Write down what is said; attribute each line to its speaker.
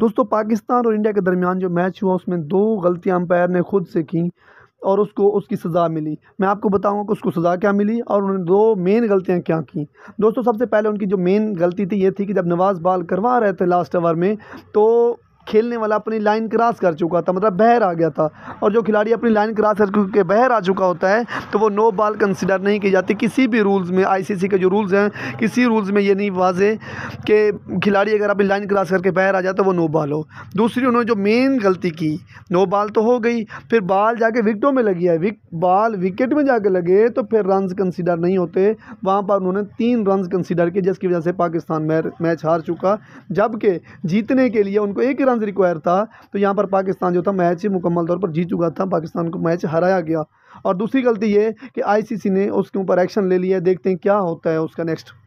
Speaker 1: दोस्तों पाकिस्तान और इंडिया के दरमियान जो मैच हुआ उसमें दो गलतियाँ अंपायर ने खुद से की और उसको उसकी सज़ा मिली मैं आपको बताऊंगा कि उसको सज़ा क्या मिली और उन्होंने दो मेन गलतियां क्या की दोस्तों सबसे पहले उनकी जो मेन गलती थी ये थी कि जब नवाज़ बाल करवा रहे थे लास्ट ओवर में तो खेलने वाला अपनी लाइन क्रॉस कर चुका था मतलब बहर आ गया था और जो खिलाड़ी अपनी लाइन क्रॉस कर चुके बहर आ चुका होता है तो वो नो बॉल कंसिडर नहीं की जाती किसी भी रूल्स में आईसीसी के जो रूल्स हैं किसी रूल्स में ये नहीं वाजे कि खिलाड़ी अगर अपनी लाइन क्रॉस करके बहर आ जाए तो वो नो बॉल हो दूसरी उन्होंने जो मेन गलती की नो बॉल तो हो गई फिर बॉल जाके विकटों में लगी है विक बॉल विकेट में जाके लगे तो फिर रन कंसिडर नहीं होते वहाँ पर उन्होंने तीन रन कंसिडर किए जिसकी वजह से पाकिस्तान मैच हार चुका जबकि जीतने के लिए उनको एक ही रन रिक्वायर था तो यहाँ पर पाकिस्तान जो था मैच मुकम्मल तौर पर जीत चुका था पाकिस्तान को मैच हराया गया और दूसरी गलती ये कि आईसीसी ने उसके ऊपर एक्शन ले लिया देखते हैं क्या होता है उसका नेक्स्ट